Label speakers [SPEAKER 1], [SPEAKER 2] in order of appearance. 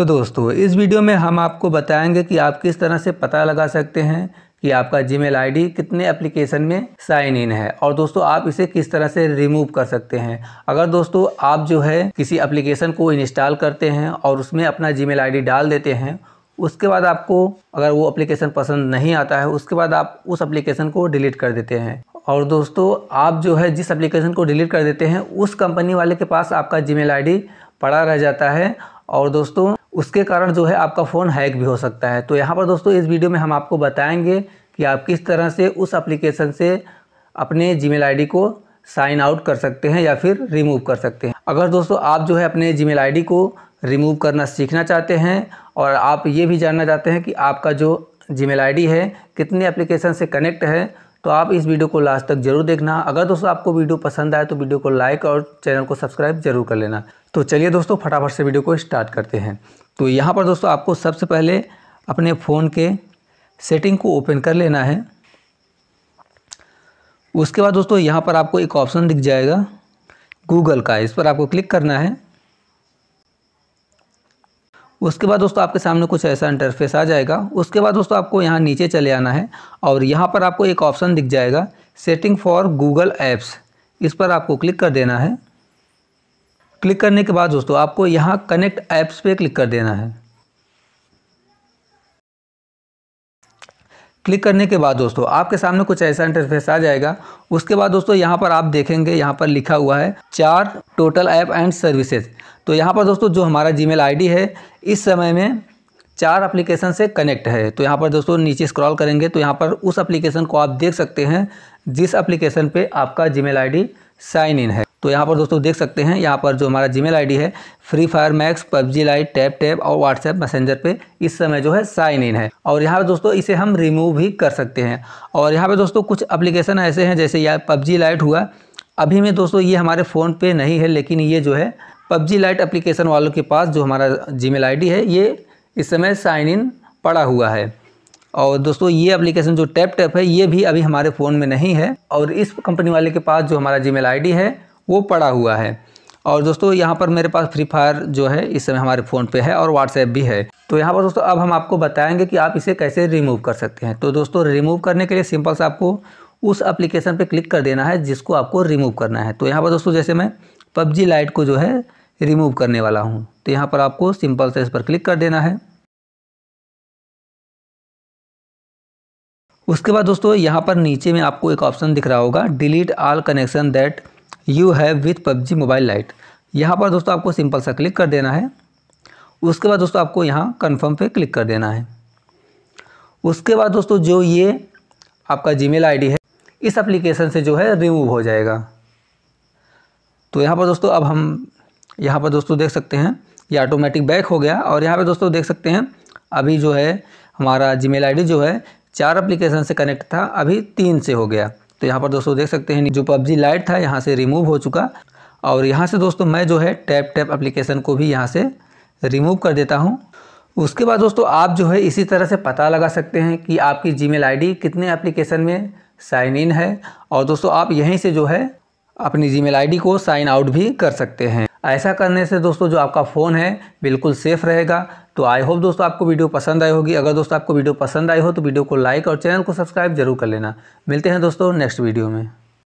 [SPEAKER 1] तो दोस्तों इस वीडियो में हम आपको बताएंगे कि आप किस तरह से पता लगा सकते हैं कि आपका जीमेल आईडी कितने एप्लीकेशन में साइन इन है और दोस्तों आप इसे किस तरह से रिमूव कर सकते हैं अगर दोस्तों आप जो है किसी एप्लीकेशन को इंस्टॉल करते हैं और उसमें अपना जीमेल आईडी डाल देते हैं उसके बाद आपको अगर वो एप्लीकेशन पसंद नहीं आता है उसके बाद आप उस एप्लीकेशन को डिलीट कर देते हैं और दोस्तों आप जो है जिस एप्लीकेशन को डिलीट कर देते हैं उस कंपनी वाले के पास आपका जी मेल पड़ा रह जाता है और दोस्तों उसके कारण जो है आपका फ़ोन हैक भी हो सकता है तो यहाँ पर दोस्तों इस वीडियो में हम आपको बताएंगे कि आप किस तरह से उस एप्लीकेशन से अपने जी मेल को साइन आउट कर सकते हैं या फिर रिमूव कर सकते हैं अगर दोस्तों आप जो है अपने जी मेल को रिमूव करना सीखना चाहते हैं और आप ये भी जानना चाहते हैं कि आपका जो जी मेल है कितने एप्लीकेशन से कनेक्ट है तो आप इस वीडियो को लास्ट तक जरूर देखना अगर दोस्तों आपको वीडियो पसंद आए तो वीडियो को लाइक और चैनल को सब्सक्राइब जरूर कर लेना तो चलिए दोस्तों फटाफट से वीडियो को स्टार्ट करते हैं तो यहाँ पर दोस्तों आपको सबसे पहले अपने फ़ोन के सेटिंग को ओपन कर लेना है उसके बाद दोस्तों यहाँ पर आपको एक ऑप्शन दिख जाएगा गूगल का इस पर आपको क्लिक करना है उसके बाद दोस्तों आपके सामने कुछ ऐसा इंटरफेस आ जाएगा उसके बाद दोस्तों आपको यहाँ नीचे चले आना है और यहाँ पर आपको एक ऑप्शन दिख जाएगा सेटिंग फॉर गूगल ऐप्स इस पर आपको क्लिक कर देना है क्लिक करने के बाद दोस्तों आपको यहाँ कनेक्ट ऐप्स पे क्लिक कर देना है क्लिक करने के बाद दोस्तों आपके सामने कुछ ऐसा इंटरफेस आ जाएगा उसके बाद दोस्तों यहाँ पर आप देखेंगे यहाँ पर लिखा हुआ है चार टोटल ऐप एंड सर्विसेज तो यहाँ पर दोस्तों जो हमारा जी मेल है इस समय में चार एप्लीकेशन से कनेक्ट है तो यहाँ पर दोस्तों नीचे स्क्रॉल करेंगे तो यहाँ पर उस एप्लीकेशन को आप देख सकते हैं जिस एप्लीकेशन पे आपका जी मेल साइन इन है तो यहाँ पर दोस्तों देख सकते हैं यहाँ पर जो हमारा जीमेल आईडी है free fire max PUBG lite tap tap और व्हाट्सएप मैसेंजर पे इस समय जो है साइन इन है और यहाँ पर दोस्तों इसे हम रिमूव भी कर सकते हैं और यहाँ पर दोस्तों कुछ अप्लीकेशन ऐसे हैं जैसे यहाँ पबजी लाइट हुआ अभी में दोस्तों ये हमारे फ़ोन पे नहीं है लेकिन ये जो है पबजी लाइट अप्लीकेशन वालों के पास जो हमारा जी मेल है ये इस समय साइन इन पड़ा हुआ है और दोस्तों ये एप्लीकेशन जो टैप टैप है ये भी अभी हमारे फ़ोन में नहीं है और इस कंपनी वाले के पास जो हमारा जीमेल आईडी है वो पड़ा हुआ है और दोस्तों यहाँ पर मेरे पास फ्री फायर जो है इस समय हमारे फ़ोन पे है और व्हाट्सएप भी है तो यहाँ पर दोस्तों अब हम आपको बताएंगे कि आप इसे कैसे रिमूव कर सकते हैं तो दोस्तों रिमूव करने के लिए सिंपल सा आपको उस एप्लीकेशन पे क्लिक कर देना है जिसको आपको रिमूव करना है तो यहाँ पर दोस्तों जैसे मैं पबजी लाइट को जो है रिमूव करने वाला हूँ तो यहाँ पर आपको सिंपल से इस पर क्लिक कर देना है उसके बाद दोस्तों यहाँ पर नीचे में आपको एक ऑप्शन दिख रहा होगा delete all connection that you have with PUBG mobile lite यहाँ पर दोस्तों आपको सिंपल सा क्लिक कर देना है उसके बाद दोस्तों आपको यहाँ कन्फर्म पे क्लिक कर देना है उसके बाद दोस्तों जो ये आपका जी मेल है इस एप्लीकेशन से जो है रिमूव हो जाएगा तो यहाँ पर दोस्तों अब हम यहाँ पर दोस्तों देख सकते हैं ये ऑटोमेटिक बैक हो गया और यहाँ पर दोस्तों देख सकते हैं अभी जो है हमारा जी मेल जो है चार एप्लीकेशन से कनेक्ट था अभी तीन से हो गया तो यहाँ पर दोस्तों देख सकते हैं जो पबजी लाइट था यहाँ से रिमूव हो चुका और यहाँ से दोस्तों मैं जो है टैप टैप एप्लीकेशन को भी यहाँ से रिमूव कर देता हूँ उसके बाद दोस्तों आप जो है इसी तरह से पता लगा सकते हैं कि आपकी जी मेल कितने एप्लीकेशन में साइन इन है और दोस्तों आप यहीं से जो है अपनी जी मेल को साइन आउट भी कर सकते हैं ऐसा करने से दोस्तों जो आपका फ़ोन है बिल्कुल सेफ़ रहेगा तो आई होप दोस्तों आपको वीडियो पसंद आई होगी अगर दोस्तों आपको वीडियो पसंद आई हो तो वीडियो को लाइक और चैनल को सब्सक्राइब जरूर कर लेना मिलते हैं दोस्तों नेक्स्ट वीडियो में